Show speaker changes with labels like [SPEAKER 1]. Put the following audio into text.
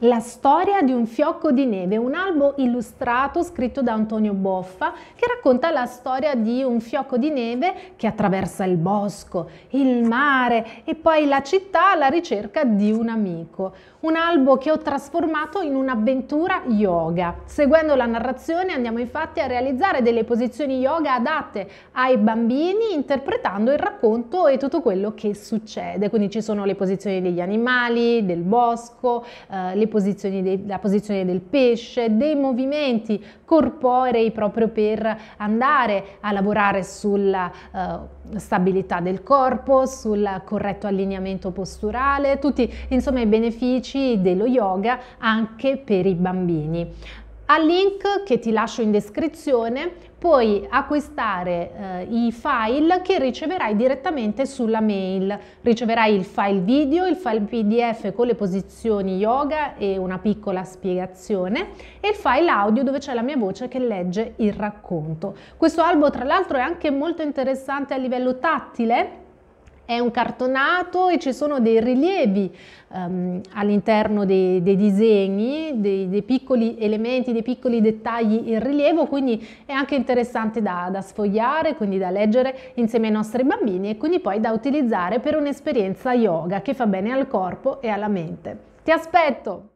[SPEAKER 1] La storia di un fiocco di neve, un albo illustrato scritto da Antonio Boffa che racconta la storia di un fiocco di neve che attraversa il bosco, il mare e poi la città alla ricerca di un amico. Un albo che ho trasformato in un'avventura yoga. Seguendo la narrazione andiamo infatti a realizzare delle posizioni yoga adatte ai bambini interpretando il racconto e tutto quello che succede. Quindi ci sono le posizioni degli animali, del bosco, eh, le dei, la posizione del pesce, dei movimenti corporei proprio per andare a lavorare sulla uh, stabilità del corpo, sul corretto allineamento posturale, tutti insomma i benefici dello yoga anche per i bambini. Al link che ti lascio in descrizione puoi acquistare eh, i file che riceverai direttamente sulla mail. Riceverai il file video, il file PDF con le posizioni yoga e una piccola spiegazione e il file audio dove c'è la mia voce che legge il racconto. Questo albo tra l'altro è anche molto interessante a livello tattile è un cartonato e ci sono dei rilievi um, all'interno dei, dei disegni, dei, dei, piccoli elementi, dei piccoli dettagli in rilievo, quindi è anche interessante da, da, sfogliare, quindi da leggere insieme ai nostri bambini e quindi poi da utilizzare per un'esperienza yoga che fa bene al corpo e alla mente. Ti aspetto!